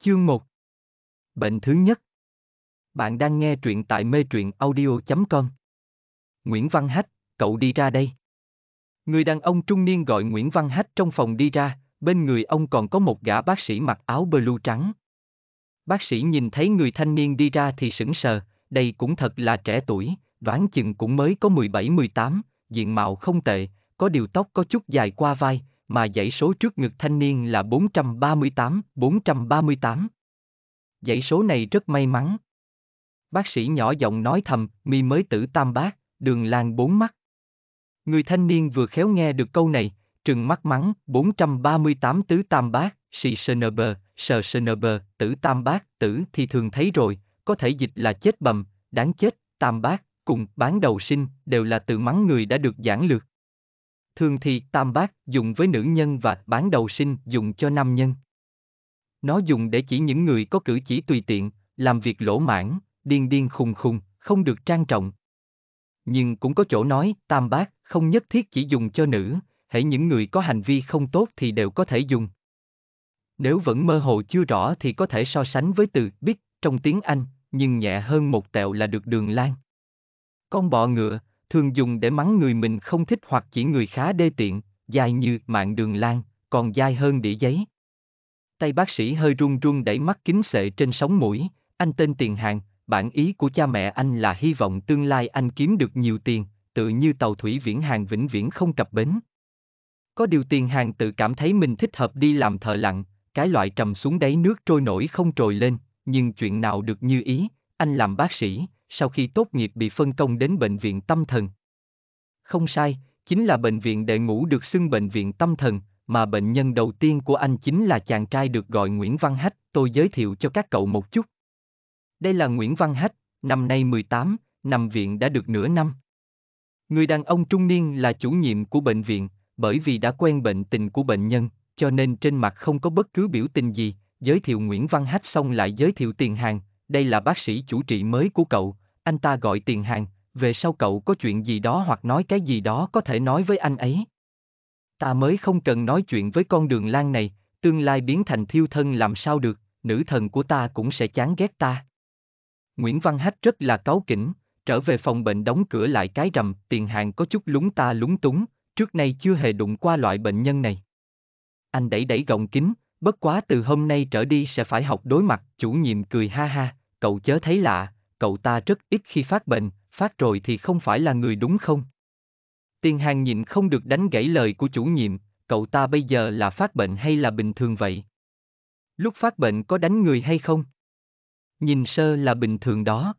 Chương 1 Bệnh thứ nhất Bạn đang nghe truyện tại mê truyện audio.com Nguyễn Văn Hách, cậu đi ra đây. Người đàn ông trung niên gọi Nguyễn Văn Hách trong phòng đi ra, bên người ông còn có một gã bác sĩ mặc áo blue trắng. Bác sĩ nhìn thấy người thanh niên đi ra thì sững sờ, đây cũng thật là trẻ tuổi, đoán chừng cũng mới có 17-18, diện mạo không tệ, có điều tóc có chút dài qua vai, mà dãy số trước ngực thanh niên là 438, 438. Dãy số này rất may mắn. Bác sĩ nhỏ giọng nói thầm, mi mới tử tam bác, đường làng bốn mắt. Người thanh niên vừa khéo nghe được câu này, trừng mắt mắng, 438 tứ tam bác, sĩ bờ, sờ bờ, tử tam bác, tử thì thường thấy rồi, có thể dịch là chết bầm, đáng chết, tam bác, cùng bán đầu sinh, đều là từ mắng người đã được giảng lược thường thì tam bát dùng với nữ nhân và bán đầu sinh dùng cho nam nhân. Nó dùng để chỉ những người có cử chỉ tùy tiện, làm việc lỗ mãn, điên điên khùng khùng, không được trang trọng. Nhưng cũng có chỗ nói, tam bát không nhất thiết chỉ dùng cho nữ, hãy những người có hành vi không tốt thì đều có thể dùng. Nếu vẫn mơ hồ chưa rõ thì có thể so sánh với từ biết trong tiếng Anh, nhưng nhẹ hơn một tẹo là được đường lan. Con bọ ngựa, thường dùng để mắng người mình không thích hoặc chỉ người khá đê tiện, dài như mạng đường lan, còn dai hơn đĩa giấy. Tay bác sĩ hơi run run đẩy mắt kính sệ trên sóng mũi, anh tên Tiền Hàng, bản ý của cha mẹ anh là hy vọng tương lai anh kiếm được nhiều tiền, tự như tàu thủy viễn hàng vĩnh viễn không cập bến. Có điều Tiền Hàng tự cảm thấy mình thích hợp đi làm thợ lặn, cái loại trầm xuống đáy nước trôi nổi không trồi lên, nhưng chuyện nào được như ý, anh làm bác sĩ, sau khi tốt nghiệp bị phân công đến bệnh viện tâm thần. Không sai, chính là bệnh viện đệ ngũ được xưng bệnh viện tâm thần, mà bệnh nhân đầu tiên của anh chính là chàng trai được gọi Nguyễn Văn Hách, tôi giới thiệu cho các cậu một chút. Đây là Nguyễn Văn Hách, năm nay 18, nằm viện đã được nửa năm. Người đàn ông trung niên là chủ nhiệm của bệnh viện, bởi vì đã quen bệnh tình của bệnh nhân, cho nên trên mặt không có bất cứ biểu tình gì, giới thiệu Nguyễn Văn Hách xong lại giới thiệu tiền hàng, đây là bác sĩ chủ trị mới của cậu, anh ta gọi tiền hàng, về sau cậu có chuyện gì đó hoặc nói cái gì đó có thể nói với anh ấy. Ta mới không cần nói chuyện với con đường lan này, tương lai biến thành thiêu thân làm sao được, nữ thần của ta cũng sẽ chán ghét ta. Nguyễn Văn Hách rất là cáu kỉnh, trở về phòng bệnh đóng cửa lại cái rầm, tiền hàng có chút lúng ta lúng túng, trước nay chưa hề đụng qua loại bệnh nhân này. Anh đẩy đẩy gọng kính, bất quá từ hôm nay trở đi sẽ phải học đối mặt, chủ nhiệm cười ha ha cậu chớ thấy lạ, cậu ta rất ít khi phát bệnh, phát rồi thì không phải là người đúng không? Tiên Hàng nhịn không được đánh gãy lời của chủ nhiệm, cậu ta bây giờ là phát bệnh hay là bình thường vậy? Lúc phát bệnh có đánh người hay không? Nhìn sơ là bình thường đó.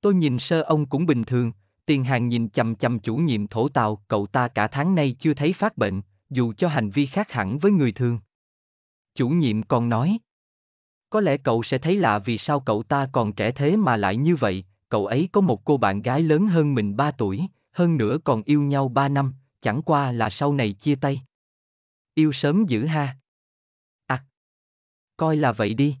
Tôi nhìn sơ ông cũng bình thường, Tiền hàng nhìn chầm chầm chủ nhiệm thổ tào, cậu ta cả tháng nay chưa thấy phát bệnh, dù cho hành vi khác hẳn với người thường. Chủ nhiệm còn nói. Có lẽ cậu sẽ thấy lạ vì sao cậu ta còn trẻ thế mà lại như vậy, cậu ấy có một cô bạn gái lớn hơn mình 3 tuổi, hơn nữa còn yêu nhau 3 năm, chẳng qua là sau này chia tay. Yêu sớm dữ ha. À, coi là vậy đi.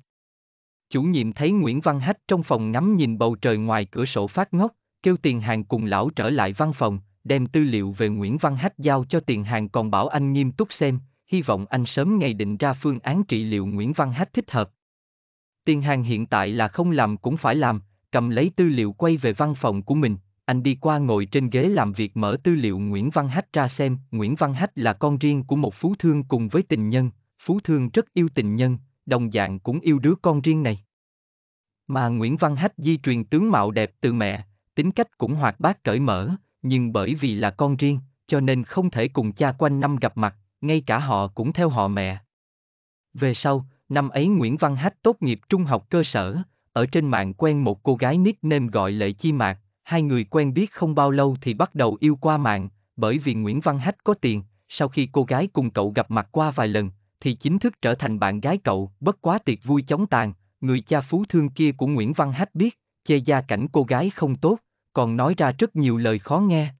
Chủ nhiệm thấy Nguyễn Văn Hách trong phòng ngắm nhìn bầu trời ngoài cửa sổ phát ngốc, kêu tiền hàng cùng lão trở lại văn phòng, đem tư liệu về Nguyễn Văn Hách giao cho tiền hàng còn bảo anh nghiêm túc xem, hy vọng anh sớm ngày định ra phương án trị liệu Nguyễn Văn Hách thích hợp. Tiên hàng hiện tại là không làm cũng phải làm, cầm lấy tư liệu quay về văn phòng của mình, anh đi qua ngồi trên ghế làm việc mở tư liệu Nguyễn Văn Hách ra xem, Nguyễn Văn Hách là con riêng của một phú thương cùng với tình nhân, phú thương rất yêu tình nhân, đồng dạng cũng yêu đứa con riêng này. Mà Nguyễn Văn Hách di truyền tướng mạo đẹp từ mẹ, tính cách cũng hoạt bát cởi mở, nhưng bởi vì là con riêng, cho nên không thể cùng cha quanh năm gặp mặt, ngay cả họ cũng theo họ mẹ. Về sau, Năm ấy Nguyễn Văn Hách tốt nghiệp trung học cơ sở, ở trên mạng quen một cô gái nickname gọi Lệ Chi Mạc, hai người quen biết không bao lâu thì bắt đầu yêu qua mạng, bởi vì Nguyễn Văn Hách có tiền, sau khi cô gái cùng cậu gặp mặt qua vài lần, thì chính thức trở thành bạn gái cậu, bất quá tiệc vui chóng tàn, người cha phú thương kia của Nguyễn Văn Hách biết, chê gia cảnh cô gái không tốt, còn nói ra rất nhiều lời khó nghe.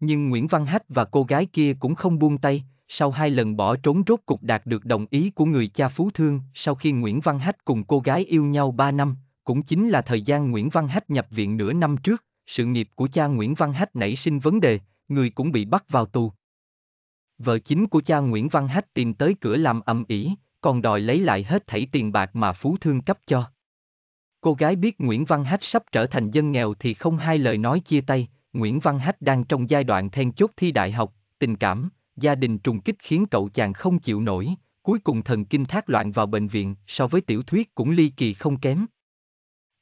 Nhưng Nguyễn Văn Hách và cô gái kia cũng không buông tay, sau hai lần bỏ trốn rốt cục đạt được đồng ý của người cha Phú Thương, sau khi Nguyễn Văn Hách cùng cô gái yêu nhau 3 năm, cũng chính là thời gian Nguyễn Văn Hách nhập viện nửa năm trước, sự nghiệp của cha Nguyễn Văn Hách nảy sinh vấn đề, người cũng bị bắt vào tù. Vợ chính của cha Nguyễn Văn Hách tìm tới cửa làm âm ỉ, còn đòi lấy lại hết thảy tiền bạc mà Phú Thương cấp cho. Cô gái biết Nguyễn Văn Hách sắp trở thành dân nghèo thì không hai lời nói chia tay, Nguyễn Văn Hách đang trong giai đoạn then chốt thi đại học, tình cảm, gia đình trùng kích khiến cậu chàng không chịu nổi, cuối cùng thần kinh thác loạn vào bệnh viện so với tiểu thuyết cũng ly kỳ không kém.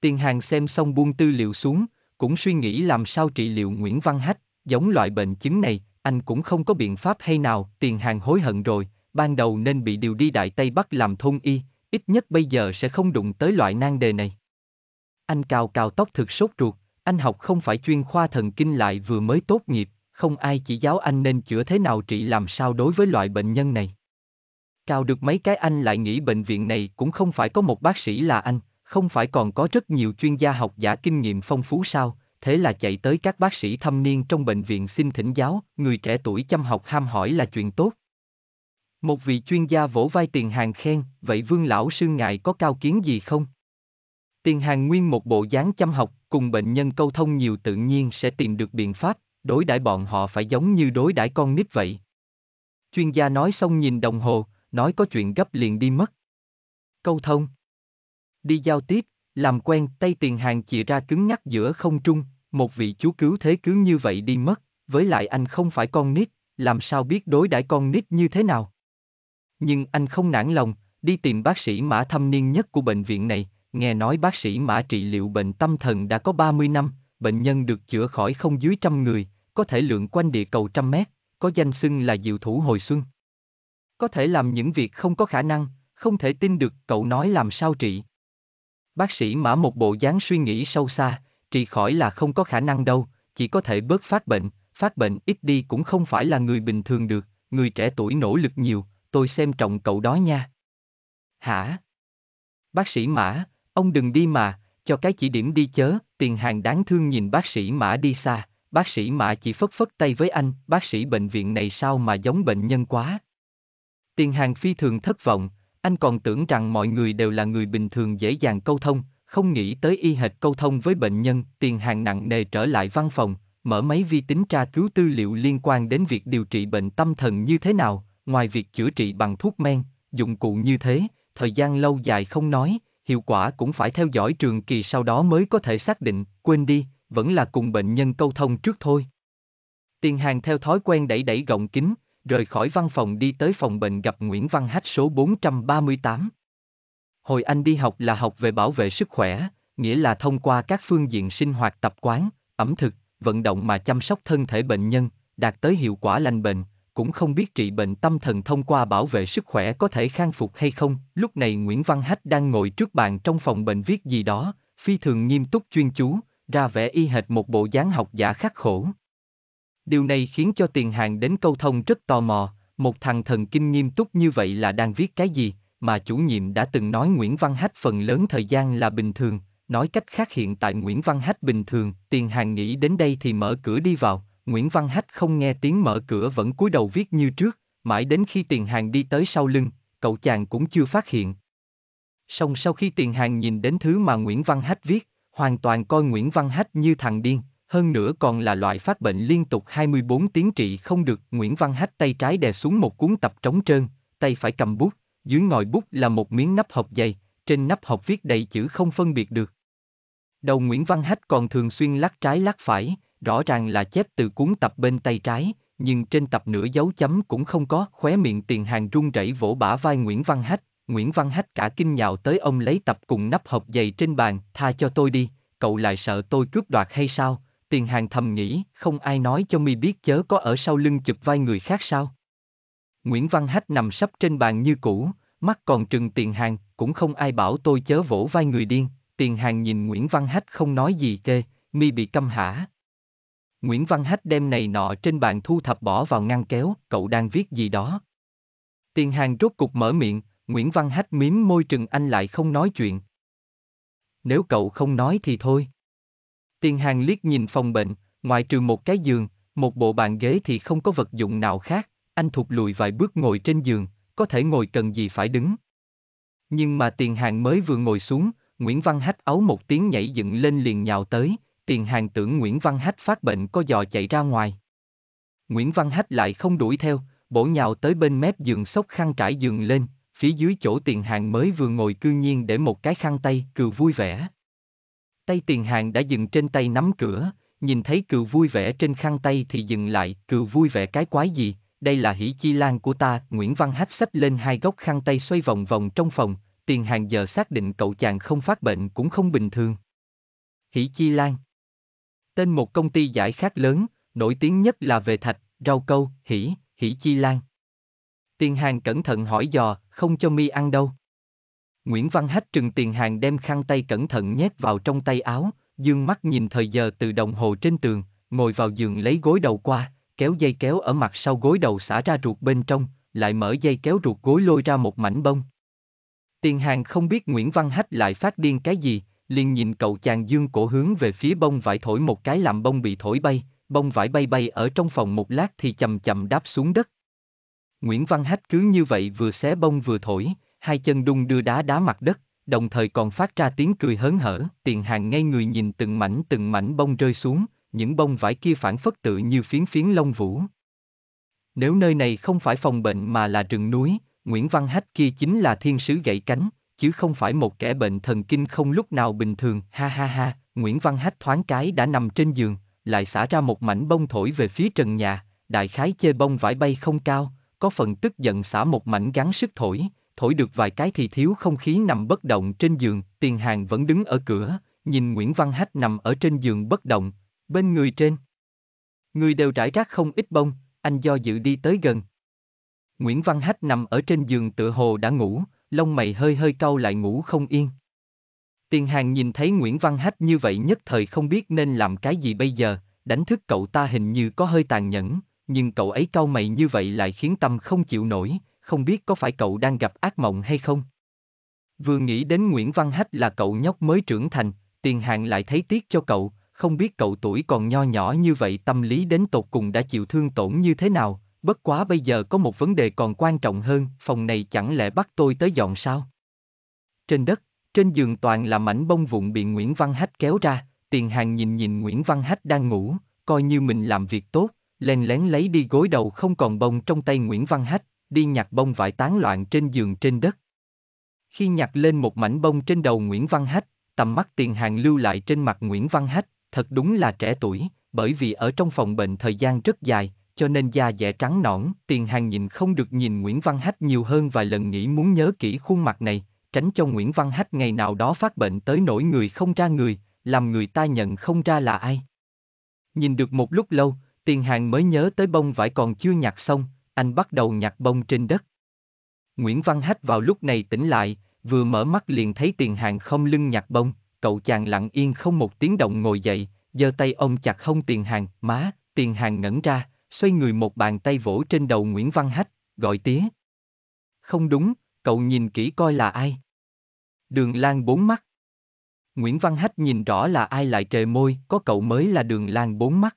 Tiền hàng xem xong buông tư liệu xuống, cũng suy nghĩ làm sao trị liệu Nguyễn Văn Hách, giống loại bệnh chứng này, anh cũng không có biện pháp hay nào, tiền hàng hối hận rồi, ban đầu nên bị điều đi Đại Tây Bắc làm thôn y, ít nhất bây giờ sẽ không đụng tới loại nan đề này. Anh cào cào tóc thực sốt ruột, anh học không phải chuyên khoa thần kinh lại vừa mới tốt nghiệp, không ai chỉ giáo anh nên chữa thế nào trị làm sao đối với loại bệnh nhân này. Cao được mấy cái anh lại nghĩ bệnh viện này cũng không phải có một bác sĩ là anh, không phải còn có rất nhiều chuyên gia học giả kinh nghiệm phong phú sao, thế là chạy tới các bác sĩ thâm niên trong bệnh viện xin thỉnh giáo, người trẻ tuổi chăm học ham hỏi là chuyện tốt. Một vị chuyên gia vỗ vai tiền hàng khen, vậy vương lão sư ngại có cao kiến gì không? Tiền hàng nguyên một bộ dáng chăm học, cùng bệnh nhân câu thông nhiều tự nhiên sẽ tìm được biện pháp, đối đãi bọn họ phải giống như đối đãi con nít vậy. Chuyên gia nói xong nhìn đồng hồ, nói có chuyện gấp liền đi mất. Câu thông. Đi giao tiếp, làm quen, tay tiền hàng chìa ra cứng nhắc giữa không trung, một vị chú cứu thế cứ như vậy đi mất, với lại anh không phải con nít, làm sao biết đối đãi con nít như thế nào. Nhưng anh không nản lòng, đi tìm bác sĩ mã thâm niên nhất của bệnh viện này, nghe nói bác sĩ mã trị liệu bệnh tâm thần đã có 30 năm, bệnh nhân được chữa khỏi không dưới trăm người, có thể lượn quanh địa cầu trăm mét, có danh xưng là diệu thủ hồi xuân. Có thể làm những việc không có khả năng, không thể tin được cậu nói làm sao trị. Bác sĩ mã một bộ dáng suy nghĩ sâu xa, trị khỏi là không có khả năng đâu, chỉ có thể bớt phát bệnh, phát bệnh ít đi cũng không phải là người bình thường được, người trẻ tuổi nỗ lực nhiều, tôi xem trọng cậu đó nha. Hả? Bác sĩ Mã, ông đừng đi mà, cho cái chỉ điểm đi chớ, tiền hàng đáng thương nhìn bác sĩ Mã đi xa, bác sĩ Mã chỉ phất phất tay với anh, bác sĩ bệnh viện này sao mà giống bệnh nhân quá. Tiền hàng phi thường thất vọng, anh còn tưởng rằng mọi người đều là người bình thường dễ dàng câu thông, không nghĩ tới y hệt câu thông với bệnh nhân, tiền hàng nặng nề trở lại văn phòng, mở máy vi tính tra cứu tư liệu liên quan đến việc điều trị bệnh tâm thần như thế nào, ngoài việc chữa trị bằng thuốc men, dụng cụ như thế, thời gian lâu dài không nói, hiệu quả cũng phải theo dõi trường kỳ sau đó mới có thể xác định, quên đi, vẫn là cùng bệnh nhân câu thông trước thôi. Tiền hàng theo thói quen đẩy đẩy gọng kính, rời khỏi văn phòng đi tới phòng bệnh gặp Nguyễn Văn Hách số 438. Hồi anh đi học là học về bảo vệ sức khỏe, nghĩa là thông qua các phương diện sinh hoạt tập quán, ẩm thực, vận động mà chăm sóc thân thể bệnh nhân, đạt tới hiệu quả lành bệnh, cũng không biết trị bệnh tâm thần thông qua bảo vệ sức khỏe có thể khang phục hay không. Lúc này Nguyễn Văn Hách đang ngồi trước bàn trong phòng bệnh viết gì đó, phi thường nghiêm túc chuyên chú, ra vẻ y hệt một bộ dáng học giả khắc khổ. Điều này khiến cho tiền hàng đến câu thông rất tò mò, một thằng thần kinh nghiêm túc như vậy là đang viết cái gì, mà chủ nhiệm đã từng nói Nguyễn Văn Hách phần lớn thời gian là bình thường, nói cách khác hiện tại Nguyễn Văn Hách bình thường, tiền hàng nghĩ đến đây thì mở cửa đi vào, Nguyễn Văn Hách không nghe tiếng mở cửa vẫn cúi đầu viết như trước, mãi đến khi tiền hàng đi tới sau lưng, cậu chàng cũng chưa phát hiện. Song sau khi tiền hàng nhìn đến thứ mà Nguyễn Văn Hách viết, hoàn toàn coi Nguyễn Văn Hách như thằng điên, hơn nữa còn là loại phát bệnh liên tục 24 tiếng trị không được. Nguyễn Văn Hách tay trái đè xuống một cuốn tập trống trơn, tay phải cầm bút, dưới ngòi bút là một miếng nắp hộp dày, trên nắp hộp viết đầy chữ không phân biệt được. Đầu Nguyễn Văn Hách còn thường xuyên lắc trái lắc phải, rõ ràng là chép từ cuốn tập bên tay trái, nhưng trên tập nửa dấu chấm cũng không có, khóe miệng tiền hàng run rẩy vỗ bả vai Nguyễn Văn Hách, Nguyễn Văn Hách cả kinh nhào tới ông lấy tập cùng nắp hộp giày trên bàn, tha cho tôi đi, cậu lại sợ tôi cướp đoạt hay sao? Tiền hàng thầm nghĩ, không ai nói cho mi biết chớ có ở sau lưng chụp vai người khác sao? Nguyễn Văn Hách nằm sấp trên bàn như cũ, mắt còn trừng tiền hàng, cũng không ai bảo tôi chớ vỗ vai người điên. Tiền hàng nhìn Nguyễn Văn Hách không nói gì kê, mi bị câm hả. Nguyễn Văn Hách đem này nọ trên bàn thu thập bỏ vào ngăn kéo, cậu đang viết gì đó. Tiền hàng rốt cục mở miệng, Nguyễn Văn Hách mím môi trừng anh lại không nói chuyện. Nếu cậu không nói thì thôi. Tiền hàng liếc nhìn phòng bệnh, ngoài trừ một cái giường, một bộ bàn ghế thì không có vật dụng nào khác, anh thụt lùi vài bước ngồi trên giường, có thể ngồi cần gì phải đứng. Nhưng mà tiền hàng mới vừa ngồi xuống, Nguyễn Văn Hách ấu một tiếng nhảy dựng lên liền nhào tới, tiền hàng tưởng Nguyễn Văn Hách phát bệnh có dò chạy ra ngoài. Nguyễn Văn Hách lại không đuổi theo, bổ nhào tới bên mép giường sốc khăn trải giường lên, phía dưới chỗ tiền hàng mới vừa ngồi cư nhiên để một cái khăn tay, cừu vui vẻ. Tay tiền hàng đã dừng trên tay nắm cửa, nhìn thấy cừu vui vẻ trên khăn tay thì dừng lại, cừu vui vẻ cái quái gì, đây là hỷ chi lan của ta, Nguyễn Văn hát sách lên hai góc khăn tay xoay vòng vòng trong phòng, tiền hàng giờ xác định cậu chàng không phát bệnh cũng không bình thường. Hỷ chi lan Tên một công ty giải khát lớn, nổi tiếng nhất là về thạch, rau câu, hỷ, hỷ chi lan. Tiền hàng cẩn thận hỏi dò, không cho mi ăn đâu. Nguyễn Văn Hách trừng tiền hàng đem khăn tay cẩn thận nhét vào trong tay áo, dương mắt nhìn thời giờ từ đồng hồ trên tường, ngồi vào giường lấy gối đầu qua, kéo dây kéo ở mặt sau gối đầu xả ra ruột bên trong, lại mở dây kéo ruột gối lôi ra một mảnh bông. Tiền hàng không biết Nguyễn Văn Hách lại phát điên cái gì, liền nhìn cậu chàng dương cổ hướng về phía bông vải thổi một cái làm bông bị thổi bay, bông vải bay bay ở trong phòng một lát thì chầm chậm đáp xuống đất, Nguyễn Văn Hách cứ như vậy vừa xé bông vừa thổi, hai chân đung đưa đá đá mặt đất, đồng thời còn phát ra tiếng cười hớn hở, tiền hàng ngay người nhìn từng mảnh từng mảnh bông rơi xuống, những bông vải kia phản phất tự như phiến phiến lông vũ. Nếu nơi này không phải phòng bệnh mà là rừng núi, Nguyễn Văn Hách kia chính là thiên sứ gãy cánh, chứ không phải một kẻ bệnh thần kinh không lúc nào bình thường, ha ha ha, Nguyễn Văn Hách thoáng cái đã nằm trên giường, lại xả ra một mảnh bông thổi về phía trần nhà, đại khái chê bông vải bay không cao, có phần tức giận xả một mảnh gắng sức thổi, thổi được vài cái thì thiếu không khí nằm bất động trên giường, tiền hàng vẫn đứng ở cửa, nhìn Nguyễn Văn Hách nằm ở trên giường bất động, bên người trên. Người đều trải rác không ít bông, anh do dự đi tới gần. Nguyễn Văn Hách nằm ở trên giường tựa hồ đã ngủ, lông mày hơi hơi cau lại ngủ không yên. Tiền hàng nhìn thấy Nguyễn Văn Hách như vậy nhất thời không biết nên làm cái gì bây giờ, đánh thức cậu ta hình như có hơi tàn nhẫn, nhưng cậu ấy cau mày như vậy lại khiến Tâm không chịu nổi, không biết có phải cậu đang gặp ác mộng hay không. Vừa nghĩ đến Nguyễn Văn Hách là cậu nhóc mới trưởng thành, tiền hạn lại thấy tiếc cho cậu, không biết cậu tuổi còn nho nhỏ như vậy tâm lý đến tột cùng đã chịu thương tổn như thế nào, bất quá bây giờ có một vấn đề còn quan trọng hơn, phòng này chẳng lẽ bắt tôi tới dọn sao? Trên đất, trên giường toàn là mảnh bông vụn bị Nguyễn Văn Hách kéo ra, tiền hàng nhìn nhìn Nguyễn Văn Hách đang ngủ, coi như mình làm việc tốt, len lén lấy đi gối đầu không còn bông trong tay Nguyễn Văn Hách, đi nhặt bông vải tán loạn trên giường trên đất. Khi nhặt lên một mảnh bông trên đầu Nguyễn Văn Hách, tầm mắt tiền hàng lưu lại trên mặt Nguyễn Văn Hách, thật đúng là trẻ tuổi, bởi vì ở trong phòng bệnh thời gian rất dài, cho nên da dẻ trắng nõn, tiền hàng nhìn không được nhìn Nguyễn Văn Hách nhiều hơn vài lần nghĩ muốn nhớ kỹ khuôn mặt này, tránh cho Nguyễn Văn Hách ngày nào đó phát bệnh tới nỗi người không ra người, làm người ta nhận không ra là ai. Nhìn được một lúc lâu, Tiền hàng mới nhớ tới bông vải còn chưa nhặt xong, anh bắt đầu nhặt bông trên đất. Nguyễn Văn Hách vào lúc này tỉnh lại, vừa mở mắt liền thấy tiền hàng không lưng nhặt bông, cậu chàng lặng yên không một tiếng động ngồi dậy, giơ tay ông chặt hông tiền hàng, má, tiền hàng ngẩn ra, xoay người một bàn tay vỗ trên đầu Nguyễn Văn Hách, gọi tía. Không đúng, cậu nhìn kỹ coi là ai. Đường Lan bốn mắt. Nguyễn Văn Hách nhìn rõ là ai lại trề môi, có cậu mới là đường Lan bốn mắt.